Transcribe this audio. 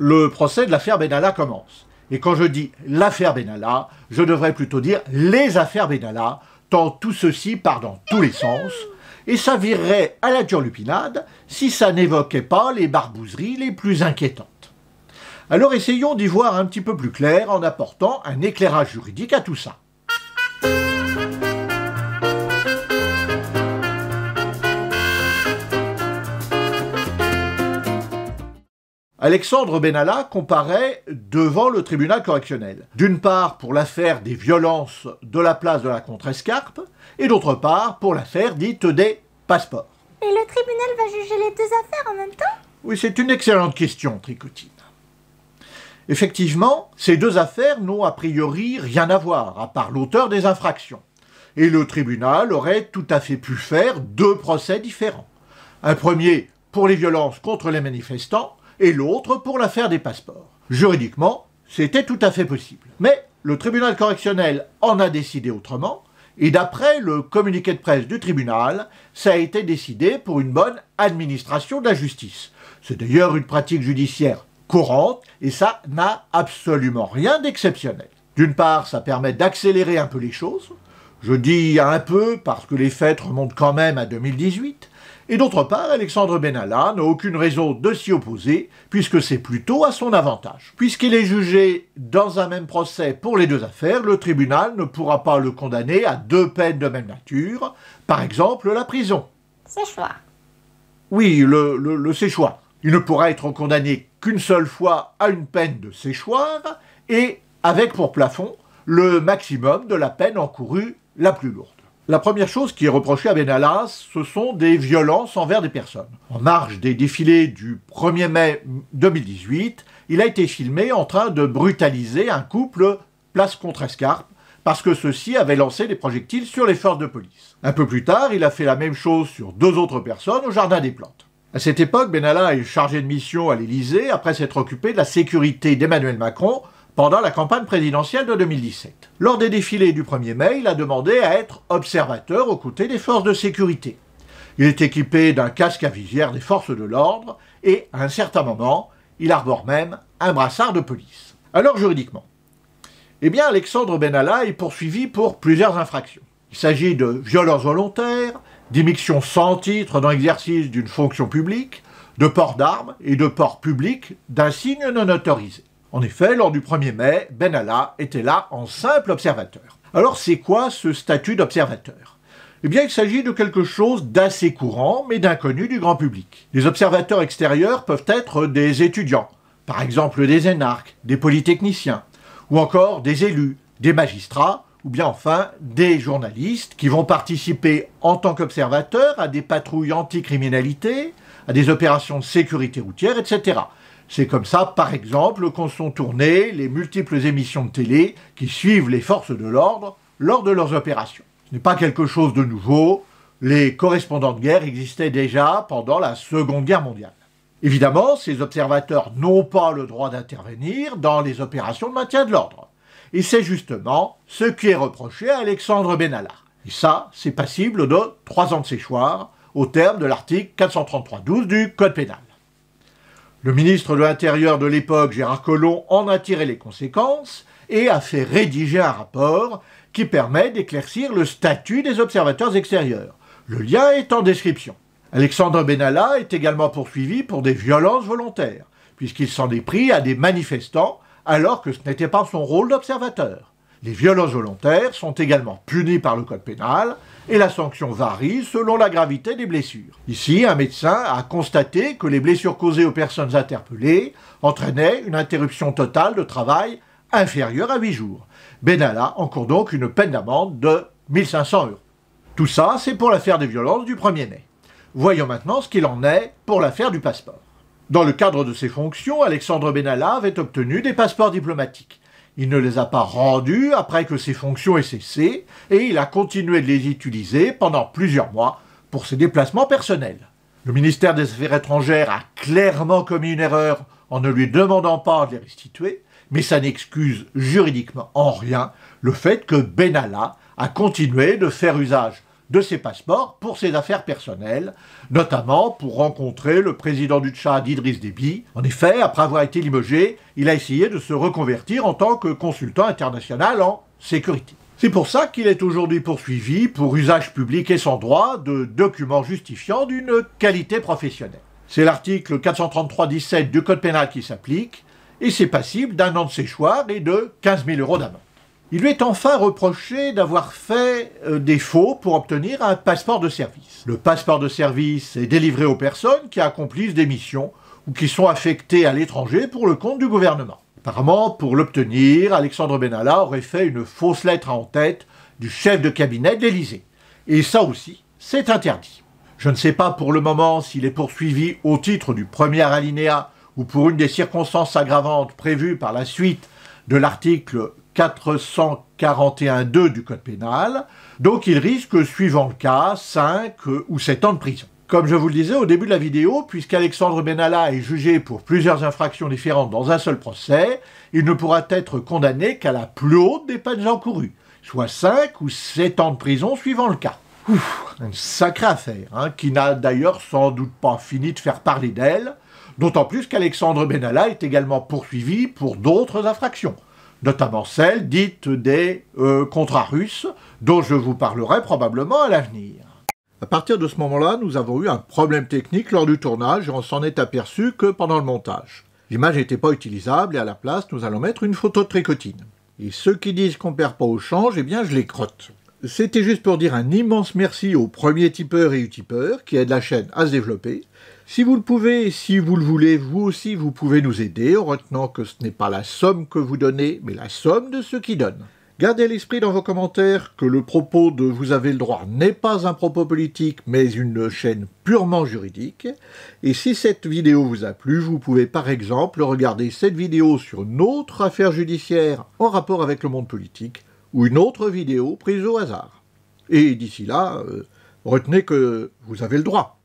le procès de l'affaire Benalla commence. Et quand je dis l'affaire Benalla, je devrais plutôt dire les affaires Benalla, tant tout ceci part dans tous les sens, et ça virerait à la turlupinade si ça n'évoquait pas les barbouzeries les plus inquiétantes. Alors essayons d'y voir un petit peu plus clair en apportant un éclairage juridique à tout ça. Alexandre Benalla comparaît devant le tribunal correctionnel. D'une part pour l'affaire des violences de la place de la Contrescarpe et d'autre part pour l'affaire dite des passeports. Et le tribunal va juger les deux affaires en même temps Oui, c'est une excellente question, Tricotine. Effectivement, ces deux affaires n'ont a priori rien à voir, à part l'auteur des infractions. Et le tribunal aurait tout à fait pu faire deux procès différents. Un premier pour les violences contre les manifestants et l'autre pour l'affaire des passeports. Juridiquement, c'était tout à fait possible. Mais le tribunal correctionnel en a décidé autrement, et d'après le communiqué de presse du tribunal, ça a été décidé pour une bonne administration de la justice. C'est d'ailleurs une pratique judiciaire courante, et ça n'a absolument rien d'exceptionnel. D'une part, ça permet d'accélérer un peu les choses. Je dis un peu parce que les faits remontent quand même à 2018 et d'autre part, Alexandre Benalla n'a aucune raison de s'y opposer, puisque c'est plutôt à son avantage. Puisqu'il est jugé dans un même procès pour les deux affaires, le tribunal ne pourra pas le condamner à deux peines de même nature, par exemple la prison. Séchoir. Oui, le, séchoir. Il ne pourra être condamné qu'une seule fois à une peine de séchoir, et avec pour plafond le maximum de la peine encourue la plus lourde. La première chose qui est reprochée à Benalla, ce sont des violences envers des personnes. En marge des défilés du 1er mai 2018, il a été filmé en train de brutaliser un couple place Escarpe parce que ceux-ci avaient lancé des projectiles sur les forces de police. Un peu plus tard, il a fait la même chose sur deux autres personnes au Jardin des Plantes. À cette époque, Benalla est chargé de mission à l'Élysée après s'être occupé de la sécurité d'Emmanuel Macron pendant la campagne présidentielle de 2017. Lors des défilés du 1er mai, il a demandé à être observateur aux côtés des forces de sécurité. Il est équipé d'un casque à visière des forces de l'ordre et, à un certain moment, il arbore même un brassard de police. Alors juridiquement Eh bien, Alexandre Benalla est poursuivi pour plusieurs infractions. Il s'agit de violences volontaires, d'immixion sans titre dans l'exercice d'une fonction publique, de port d'armes et de port public d'un signe non autorisé. En effet, lors du 1er mai, Benalla était là en simple observateur. Alors c'est quoi ce statut d'observateur eh bien, il s'agit de quelque chose d'assez courant, mais d'inconnu du grand public. Les observateurs extérieurs peuvent être des étudiants, par exemple des énarques, des polytechniciens, ou encore des élus, des magistrats, ou bien enfin des journalistes qui vont participer en tant qu'observateurs à des patrouilles anticriminalité, à des opérations de sécurité routière, etc. C'est comme ça, par exemple, qu'en sont tournées les multiples émissions de télé qui suivent les forces de l'ordre lors de leurs opérations. Ce n'est pas quelque chose de nouveau, les correspondants de guerre existaient déjà pendant la Seconde Guerre mondiale. Évidemment, ces observateurs n'ont pas le droit d'intervenir dans les opérations de maintien de l'ordre. Et c'est justement ce qui est reproché à Alexandre Benalla. Et ça, c'est passible de trois ans de séchoir au terme de l'article 433.12 du Code pénal. Le ministre de l'Intérieur de l'époque, Gérard Collomb, en a tiré les conséquences et a fait rédiger un rapport qui permet d'éclaircir le statut des observateurs extérieurs. Le lien est en description. Alexandre Benalla est également poursuivi pour des violences volontaires, puisqu'il s'en est pris à des manifestants alors que ce n'était pas son rôle d'observateur. Les violences volontaires sont également punies par le Code pénal et la sanction varie selon la gravité des blessures. Ici, un médecin a constaté que les blessures causées aux personnes interpellées entraînaient une interruption totale de travail inférieure à 8 jours. Benalla encourt donc une peine d'amende de 1500 euros. Tout ça, c'est pour l'affaire des violences du 1er mai. Voyons maintenant ce qu'il en est pour l'affaire du passeport. Dans le cadre de ses fonctions, Alexandre Benalla avait obtenu des passeports diplomatiques. Il ne les a pas rendus après que ses fonctions aient cessé, et il a continué de les utiliser pendant plusieurs mois pour ses déplacements personnels. Le ministère des Affaires étrangères a clairement commis une erreur en ne lui demandant pas de les restituer, mais ça n'excuse juridiquement en rien le fait que Benalla a continué de faire usage de ses passeports pour ses affaires personnelles, notamment pour rencontrer le président du Tchad Idriss Déby. En effet, après avoir été limogé, il a essayé de se reconvertir en tant que consultant international en sécurité. C'est pour ça qu'il est aujourd'hui poursuivi pour usage public et sans droit de documents justifiant d'une qualité professionnelle. C'est l'article 433-17 du Code pénal qui s'applique et c'est passible d'un an de séchoir et de 15 000 euros d'amende. Il lui est enfin reproché d'avoir fait euh, des faux pour obtenir un passeport de service. Le passeport de service est délivré aux personnes qui accomplissent des missions ou qui sont affectées à l'étranger pour le compte du gouvernement. Apparemment, pour l'obtenir, Alexandre Benalla aurait fait une fausse lettre en tête du chef de cabinet de l'Élysée. Et ça aussi, c'est interdit. Je ne sais pas pour le moment s'il est poursuivi au titre du premier alinéa ou pour une des circonstances aggravantes prévues par la suite de l'article 441.2 du Code pénal, donc il risque, suivant le cas, 5 euh, ou 7 ans de prison. Comme je vous le disais au début de la vidéo, puisqu'Alexandre Benalla est jugé pour plusieurs infractions différentes dans un seul procès, il ne pourra être condamné qu'à la plus haute des peines encourues, soit 5 ou 7 ans de prison suivant le cas. Ouf, une sacrée affaire, hein, qui n'a d'ailleurs sans doute pas fini de faire parler d'elle, d'autant plus qu'Alexandre Benalla est également poursuivi pour d'autres infractions, notamment celle dite des euh, contrats russes, dont je vous parlerai probablement à l'avenir. À partir de ce moment-là, nous avons eu un problème technique lors du tournage et on s'en est aperçu que pendant le montage. L'image n'était pas utilisable et à la place, nous allons mettre une photo de tricotine. Et ceux qui disent qu'on perd pas au change, eh bien je les crotte. C'était juste pour dire un immense merci aux premiers tipeurs et utipeurs qui aident la chaîne à se développer. Si vous le pouvez si vous le voulez, vous aussi, vous pouvez nous aider en retenant que ce n'est pas la somme que vous donnez, mais la somme de ceux qui donnent. Gardez à l'esprit dans vos commentaires que le propos de Vous avez le droit n'est pas un propos politique, mais une chaîne purement juridique. Et si cette vidéo vous a plu, vous pouvez par exemple regarder cette vidéo sur une autre affaire judiciaire en rapport avec le monde politique, ou une autre vidéo prise au hasard. Et d'ici là, euh, retenez que vous avez le droit.